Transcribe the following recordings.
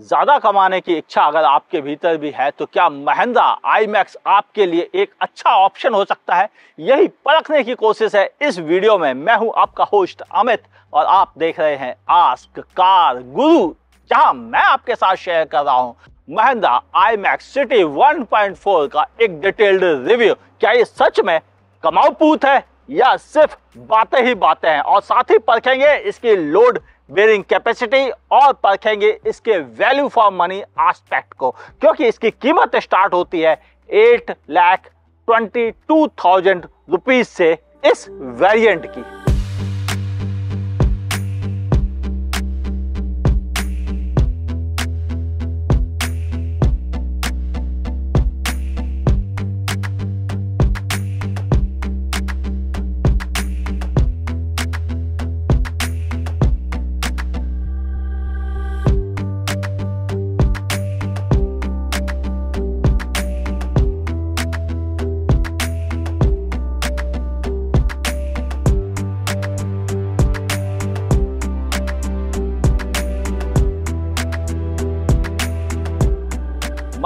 ज़्यादा कमाने की इच्छा अगर आपके भीतर भी है तो क्या महिंद्रा आई मैक्स आपके लिए एक अच्छा ऑप्शन हो सकता है यही परखने की कोशिश है इस वीडियो में मैं हूं आपका होस्ट अमित और आप देख रहे हैं आस्क कार गुरु जहां मैं आपके साथ शेयर कर रहा हूं महिंद्रा आई मैक्स सिटी 1.4 का एक डिटेल्ड रिव्यू क्या ये सच में कमाऊपूत है या सिर्फ बातें ही बातें हैं और साथ ही परखेंगे इसकी लोड बेरिंग कैपेसिटी और परखेंगे इसके वैल्यू फॉर मनी आस्पेक्ट को क्योंकि इसकी कीमत स्टार्ट होती है eight lakh twenty two thousand rupees से इस वेरिएंट की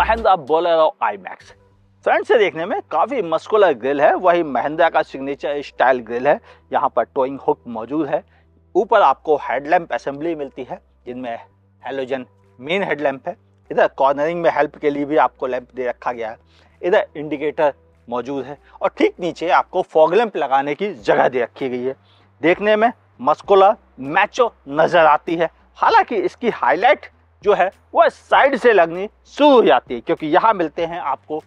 Mahindra Bolero I max front से देखने में काफ़ी मस्कुलर ग्रिल है वही महिंद्रा का सिग्नेचर स्टाइल ग्रिल है यहाँ पर टोइंग हुक मौजूद है ऊपर आपको हेडलैम्प असेंबली मिलती है जिनमें हेलोजन मेन हेडलैम्प है इधर कॉर्नरिंग में हेल्प के लिए भी आपको लैंप दे रखा गया है इधर इंडिकेटर मौजूद है और ठीक नीचे आपको फॉग लैंप लगाने की जगह दे रखी गई है देखने में मस्कुलर मैचो नज़र आती है हालांकि इसकी हाईलाइट जो है वह साइड से लगनी शुरू हो जाती है क्योंकि यहाँ मिलते हैं आपको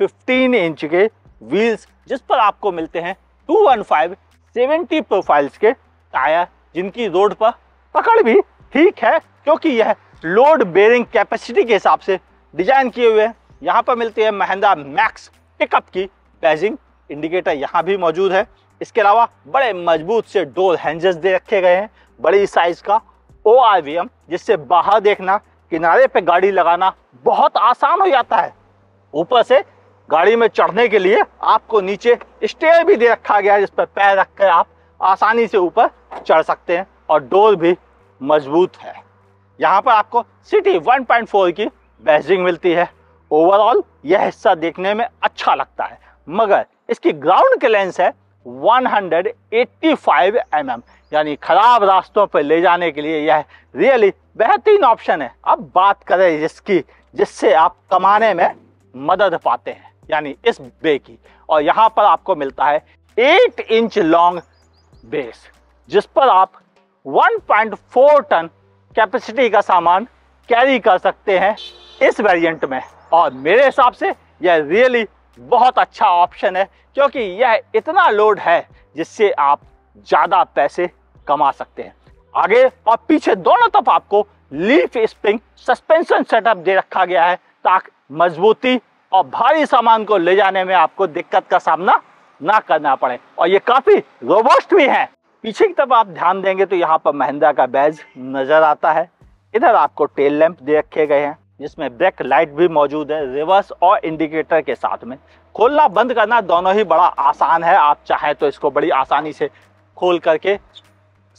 15 इंच के व्हील्स जिस पर आपको मिलते हैं 215 सेवेंटी प्रोफाइल्स के टायर जिनकी रोड पर पकड़ भी ठीक है क्योंकि यह लोड बेरिंग कैपेसिटी के हिसाब से डिजाइन किए हुए हैं यहाँ पर मिलती है महिंद्रा मैक्स पिकअप की बैजिंग इंडिकेटर यहाँ भी मौजूद है इसके अलावा बड़े मजबूत से डोर हैंजर्स दे रखे गए हैं बड़ी साइज का ओ जिससे बाहर देखना किनारे पे गाड़ी लगाना बहुत आसान हो जाता है ऊपर से गाड़ी में चढ़ने के लिए आपको नीचे स्टेयर भी दे रखा गया है जिस पर पैर रख कर आप आसानी से ऊपर चढ़ सकते हैं और डोर भी मजबूत है यहाँ पर आपको सिटी 1.4 की बैजिंग मिलती है ओवरऑल यह हिस्सा देखने में अच्छा लगता है मगर इसकी ग्राउंड क्लेंस है 185 हंड्रेड mm. यानी ख़राब रास्तों पर ले जाने के लिए यह रियली बेहतरीन ऑप्शन है अब बात करें जिसकी जिससे आप कमाने में मदद पाते हैं यानी इस बे की और यहाँ पर आपको मिलता है एट इंच लॉन्ग बेस जिस पर आप 1.4 टन कैपेसिटी का सामान कैरी कर सकते हैं इस वेरिएंट में और मेरे हिसाब से यह रियली बहुत अच्छा ऑप्शन है क्योंकि यह इतना लोड है जिससे आप ज़्यादा पैसे कमा सकते हैं आगे और पीछे दोनों तरफ आपको लीफ स्प्रिंग सस्पेंशन सेटअप दे रखा गया है ताकि मजबूती और भारी सामान को ले जाने में आपको दिक्कत का सामना ना करना पड़े और ये काफी रोबोस्ट भी है पीछे की तरफ आप ध्यान देंगे तो यहाँ पर महिंद्रा का बैज नजर आता है इधर आपको टेल लैंप दे रखे गए हैं जिसमें ब्रेक लाइट भी मौजूद है रिवर्स और इंडिकेटर के साथ में खोलना बंद करना दोनों ही बड़ा आसान है आप चाहें तो इसको बड़ी आसानी से खोल करके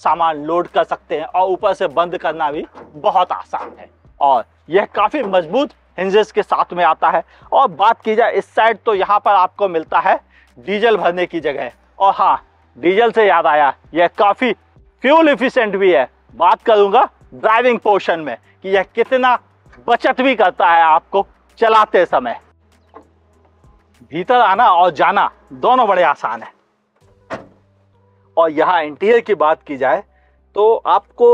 सामान लोड कर सकते हैं और ऊपर से बंद करना भी बहुत आसान है और यह काफ़ी मजबूत हिंजेस के साथ में आता है और बात की जाए इस साइड तो यहाँ पर आपको मिलता है डीजल भरने की जगह और हाँ डीजल से याद आया यह काफ़ी फ्यूल इफिशेंट भी है बात करूंगा ड्राइविंग पोर्शन में कि यह कितना बचत भी करता है आपको चलाते समय भीतर आना और जाना दोनों बड़े आसान है और यहाँ इंटीरियर की बात की जाए तो आपको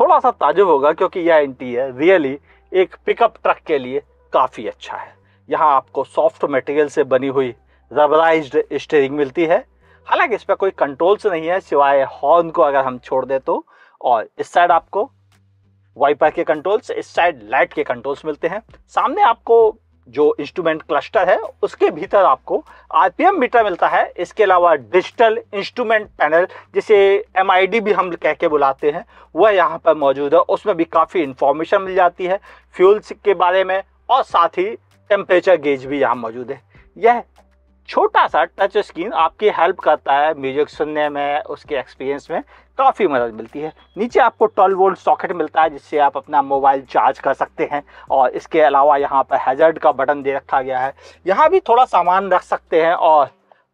थोड़ा सा ताजुब होगा क्योंकि यह इंटीरियर रियली एक पिकअप ट्रक के लिए काफ़ी अच्छा है यहाँ आपको सॉफ्ट मटेरियल से बनी हुई रबराइज स्टेयरिंग मिलती है हालांकि इस पर कोई कंट्रोल्स नहीं है सिवाय हॉर्न को अगर हम छोड़ दें तो और इस साइड आपको वाईपर के कंट्रोल्स इस साइड लाइट के कंट्रोल्स मिलते हैं सामने आपको जो इंस्ट्रूमेंट क्लस्टर है उसके भीतर आपको आरपीएम मीटर मिलता है इसके अलावा डिजिटल इंस्ट्रूमेंट पैनल जिसे एम भी हम कह के बुलाते हैं वह यहाँ पर मौजूद है उसमें भी काफ़ी इन्फॉर्मेशन मिल जाती है फ्यूल्स के बारे में और साथ ही टेम्परेचर गेज भी यहाँ मौजूद है यह छोटा सा टच स्क्रीन आपकी हेल्प करता है म्यूजिक सुनने में उसके एक्सपीरियंस में काफ़ी मदद मिलती है नीचे आपको 12 वोल्ट सॉकेट मिलता है जिससे आप अपना मोबाइल चार्ज कर सकते हैं और इसके अलावा यहाँ पर हैजर्ड का बटन दे रखा गया है यहाँ भी थोड़ा सामान रख सकते हैं और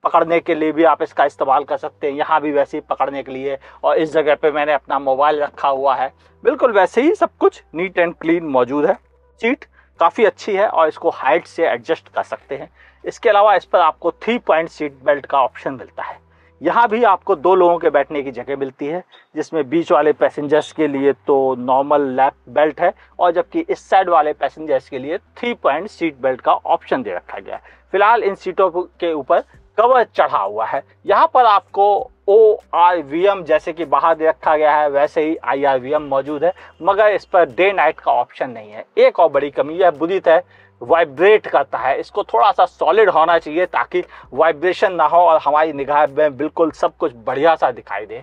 पकड़ने के लिए भी आप इसका इस्तेमाल कर सकते हैं यहाँ भी वैसे ही पकड़ने के लिए और इस जगह पे मैंने अपना मोबाइल रखा हुआ है बिल्कुल वैसे ही सब कुछ नीट एंड क्लीन मौजूद है सीट काफ़ी अच्छी है और इसको हाइट से एडजस्ट कर सकते हैं इसके अलावा इस पर आपको थ्री पॉइंट सीट बेल्ट का ऑप्शन मिलता है यहाँ भी आपको दो लोगों के बैठने की जगह मिलती है जिसमें बीच वाले पैसेंजर्स के लिए तो नॉर्मल लैप बेल्ट है और जबकि इस साइड वाले पैसेंजर्स के लिए थ्री पॉइंट सीट बेल्ट का ऑप्शन दे रखा गया है फिलहाल इन सीटों के ऊपर कवर चढ़ा हुआ है यहाँ पर आपको ओ आर वी एम जैसे कि बाहर दे रखा गया है वैसे ही आई आर वी एम मौजूद है मगर इस पर डे नाइट का ऑप्शन नहीं है एक और बड़ी कमी यह बुरी है वाइब्रेट करता है इसको थोड़ा सा सॉलिड होना चाहिए ताकि वाइब्रेशन ना हो और हमारी निगाह में बिल्कुल सब कुछ बढ़िया सा दिखाई दे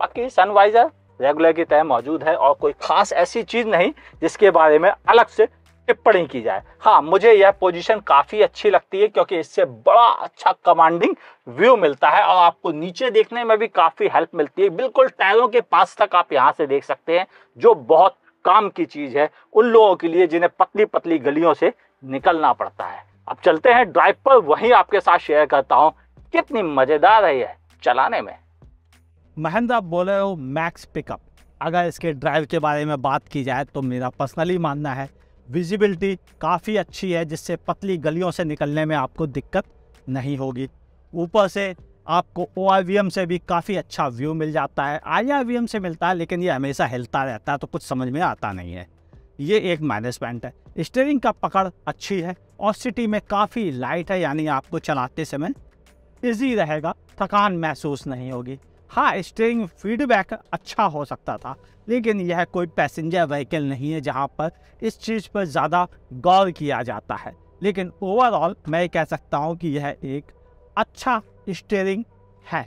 बाकी सनवाइज़र रेगुलर की तरह मौजूद है और कोई ख़ास ऐसी चीज़ नहीं जिसके बारे में अलग से टिप्पणी की जाए हाँ मुझे यह पोजीशन काफ़ी अच्छी लगती है क्योंकि इससे बड़ा अच्छा कमांडिंग व्यू मिलता है और आपको नीचे देखने में भी काफ़ी हेल्प मिलती है बिल्कुल टायरों के पास तक आप यहाँ से देख सकते हैं जो बहुत काम की चीज है उन लोगों के लिए जिन्हें पतली पतली गलियों से निकलना पड़ता है अब चलते हैं ड्राइव पर वही आपके साथ शेयर करता हूँ कितनी मजेदार है यह चलाने में महेंद्र आप बोले हो मैक्स पिकअप अगर इसके ड्राइव के बारे में बात की जाए तो मेरा पर्सनली मानना है विजिबिलिटी काफ़ी अच्छी है जिससे पतली गलियों से निकलने में आपको दिक्कत नहीं होगी ऊपर से आपको ओ से भी काफ़ी अच्छा व्यू मिल जाता है आई से मिलता है लेकिन ये हमेशा हिलता रहता है तो कुछ समझ में आता नहीं है ये एक माइनस पॉइंट है स्टेयरिंग का पकड़ अच्छी है और सिटी में काफ़ी लाइट है यानी आपको चलाते समय इजी रहेगा थकान महसूस नहीं होगी हाँ स्टेयरिंग फीडबैक अच्छा हो सकता था लेकिन यह कोई पैसेंजर व्हीकल नहीं है जहाँ पर इस चीज़ पर ज़्यादा गौर किया जाता है लेकिन ओवरऑल मैं कह सकता हूँ कि यह एक अच्छा स्टेयरिंग है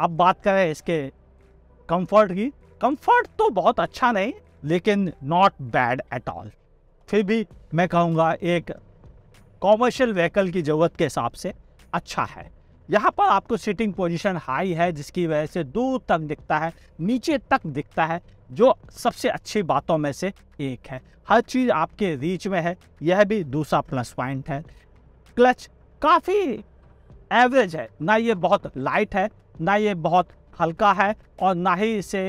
अब बात करें इसके कंफर्ट की कंफर्ट तो बहुत अच्छा नहीं लेकिन नॉट बैड एट ऑल फिर भी मैं कहूँगा एक कॉमर्शियल व्हीकल की ज़रूरत के हिसाब से अच्छा है यहाँ पर आपको सीटिंग पोजीशन हाई है जिसकी वजह से दूर तक दिखता है नीचे तक दिखता है जो सबसे अच्छी बातों में से एक है हर चीज़ आपके रीच में है यह भी दूसरा प्लस पॉइंट है क्लच काफ़ी एवरेज है ना ये बहुत लाइट है ना ये बहुत हल्का है और ना ही इसे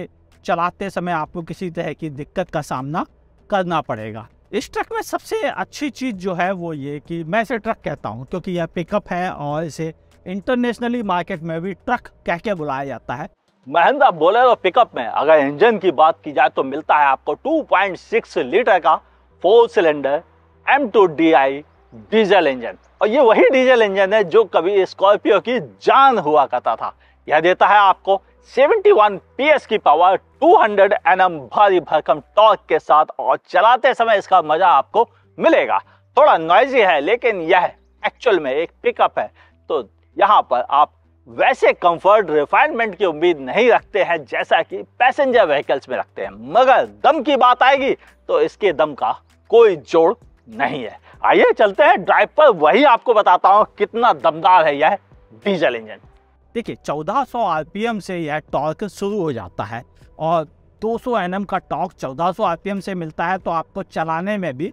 चलाते समय आपको किसी तरह की दिक्कत का सामना करना पड़ेगा इस ट्रक में सबसे अच्छी चीज़ जो है वो ये कि मैं इसे ट्रक कहता हूँ क्योंकि यह पिकअप है और इसे इंटरनेशनली मार्केट में भी ट्रक कह के बुलाया जाता है महिंद्रा तो पिकअप में अगर इंजन की बात की जाए तो मिलता है आपको 2.6 लीटर का four cylinder M two D I diesel engine और ये वही डीजल इंजन है जो कभी स्कॉर्पियो की जान हुआ करता था यह देता है आपको 71 पीएस की पावर 200 हंड्रेड एनएम भारी भरकम टॉर्क के साथ और चलाते समय इसका मजा आपको मिलेगा थोड़ा नॉइजी है लेकिन यह एक्चुअल में एक पिकअप है तो यहाँ पर आप वैसे कंफर्ट रिफाइनमेंट की उम्मीद नहीं रखते हैं जैसा कि पैसेंजर व्हीकल्स में रखते हैं मगर दम की बात आएगी तो इसके दम का कोई जोड़ नहीं है आइए चलते हैं ड्राइव पर वही आपको बताता हूँ कितना दमदार है यह डीजल इंजन देखिए 1400 आरपीएम से यह टॉर्क शुरू हो जाता है और 200 सौ का टॉर्क 1400 आरपीएम से मिलता है तो आपको चलाने में भी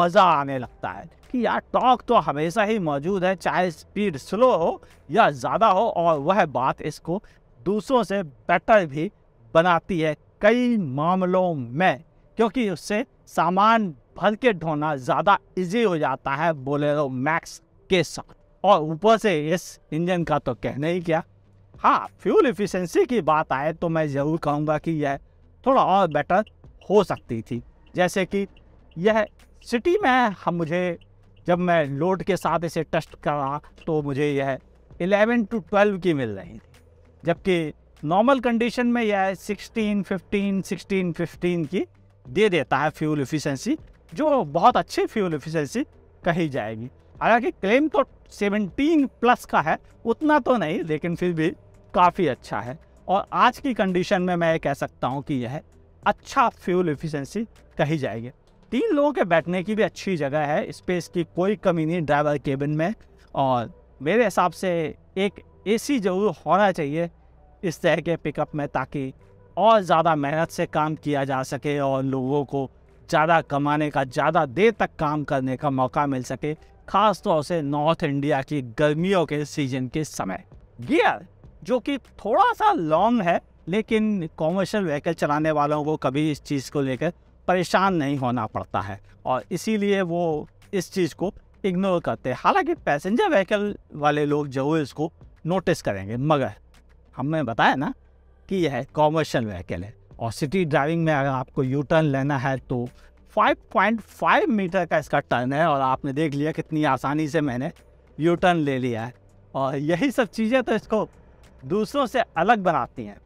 मज़ा आने लगता है कि यार टॉर्क तो हमेशा ही मौजूद है चाहे स्पीड स्लो हो या ज़्यादा हो और वह बात इसको दूसरों से बेटर भी बनाती है कई मामलों में क्योंकि उससे सामान भर के ढोना ज़्यादा इजी हो जाता है बोलेरो मैक्स के साथ और ऊपर से इस इंजन का तो कहने ही क्या हाँ फ्यूल इफिशेंसी की बात आए तो मैं ज़रूर कहूँगा कि यह थोड़ा और बेटर हो सकती थी जैसे कि यह सिटी में हम मुझे जब मैं लोड के साथ इसे टेस्ट करा तो मुझे यह 11 टू 12 की मिल रही थी जबकि नॉर्मल कंडीशन में यह 16, 15, 16, 15 की दे देता है फ्यूल इफिशेंसी जो बहुत अच्छी फ्यूल एफिशिएंसी कही जाएगी हालांकि क्लेम तो 17 प्लस का है उतना तो नहीं लेकिन फिर भी काफ़ी अच्छा है और आज की कंडीशन में मैं कह सकता हूँ कि यह अच्छा फ्यूल एफिशिएंसी कही जाएगी तीन लोगों के बैठने की भी अच्छी जगह है स्पेस की कोई कमी नहीं ड्राइवर केबिन में और मेरे हिसाब से एक ए जरूर होना चाहिए इस तरह के पिकअप में ताकि और ज़्यादा मेहनत से काम किया जा सके और लोगों को ज़्यादा कमाने का ज़्यादा देर तक काम करने का मौका मिल सके खास तौर से नॉर्थ इंडिया की गर्मियों के सीजन के समय गियर जो कि थोड़ा सा लॉन्ग है लेकिन कॉमर्शियल व्हीकल चलाने वालों को कभी इस चीज़ को लेकर परेशान नहीं होना पड़ता है और इसीलिए वो इस चीज़ को इग्नोर करते हैं हालांकि पैसेंजर व्हीकल वाले लोग जरूर इसको नोटिस करेंगे मगर हमने बताया ना कि यह कॉमर्शियल व्हीकल है और सिटी ड्राइविंग में अगर आपको यू टर्न लेना है तो 5.5 मीटर का इसका टर्न है और आपने देख लिया कितनी आसानी से मैंने यू टर्न ले लिया है और यही सब चीज़ें तो इसको दूसरों से अलग बनाती हैं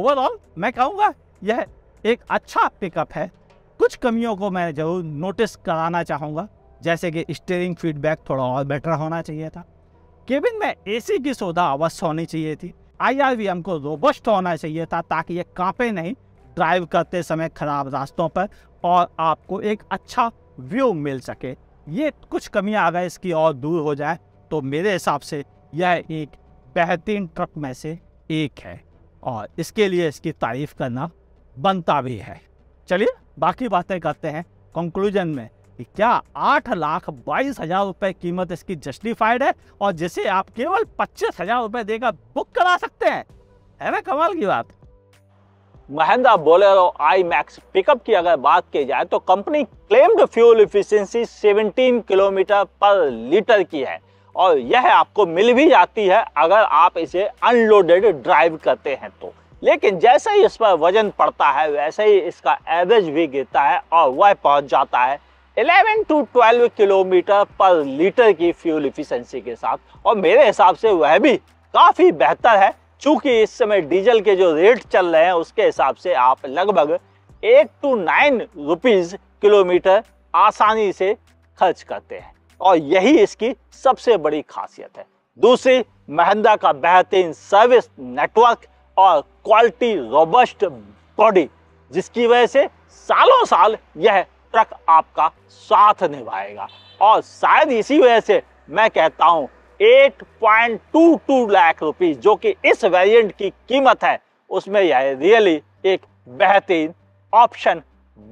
ओवरऑल मैं कहूँगा यह एक अच्छा पिकअप है कुछ कमियों को मैं जरूर नोटिस कराना चाहूँगा जैसे कि स्टेयरिंग फीडबैक थोड़ा और बेटर होना चाहिए था केबिन में एसी की सौदा अवश्य होनी चाहिए थी आई हमको रोबस्ट होना चाहिए था ताकि ये कांपे नहीं ड्राइव करते समय ख़राब रास्तों पर और आपको एक अच्छा व्यू मिल सके ये कुछ कमियां अगर इसकी और दूर हो जाए तो मेरे हिसाब से यह एक बेहतरीन ट्रक में से एक है और इसके लिए इसकी तारीफ करना बनता भी है चलिए बाकी बातें करते हैं कंक्लूजन में कि क्या आठ लाख बाईस हजार रुपए कीमत इसकी जस्टिफाइड है और जिसे आप केवल पच्चीस हजार रुपए देकर बुक करा सकते हैं है ना कमाल की बात Mahindra Bolero I max pickup की अगर बात की जाए तो company claimed fuel efficiency 17 kilometre पर लीटर की है और यह आपको मिल भी जाती है अगर आप इसे अनलोडेड ड्राइव करते हैं तो लेकिन जैसे ही इस पर वजन पड़ता है वैसे ही इसका एवरेज भी गिरता है और वह पहुंच जाता है 11 टू 12 किलोमीटर पर लीटर की फ्यूल इफिशेंसी के साथ और मेरे हिसाब से वह भी काफ़ी बेहतर है चूंकि इस समय डीजल के जो रेट चल रहे हैं उसके हिसाब से आप लगभग eight to nine rupees kilometre आसानी से खर्च करते हैं और यही इसकी सबसे बड़ी खासियत है दूसरी महिंद्रा का बेहतरीन सर्विस नेटवर्क और क्वालिटी रोबस्ट बॉडी जिसकी वजह से सालों साल यह ट्रक आपका साथ निभाएगा और शायद इसी वजह से मैं कहता हूं 8.22 लाख रुपीज जो कि इस वेरिएंट की कीमत है उसमें यह रियली एक बेहतरीन ऑप्शन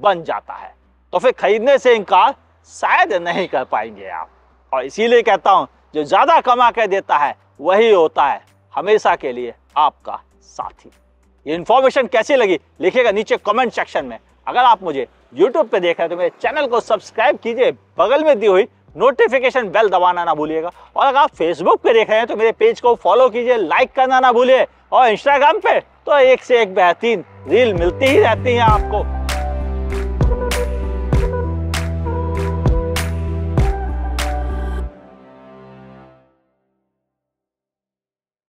बन जाता है तो फिर खरीदने से इनकार शायद नहीं कर पाएंगे आप और इसीलिए कहता हूं जो ज़्यादा कमा के देता है वही होता है हमेशा के लिए आपका साथी ये इंफॉर्मेशन कैसी लगी लिखेगा नीचे कमेंट सेक्शन में अगर आप मुझे यूट्यूब पे देख रहे हैं तो मेरे चैनल को सब्सक्राइब कीजिए बगल में दी हुई नोटिफिकेशन बेल दबाना ना भूलिएगा और अगर आप फेसबुक पे देख रहे हैं तो मेरे पेज को फॉलो कीजिए लाइक करना ना भूलिए और इंस्टाग्राम पे तो एक से एक बेहतरीन रील मिलती ही रहती है आपको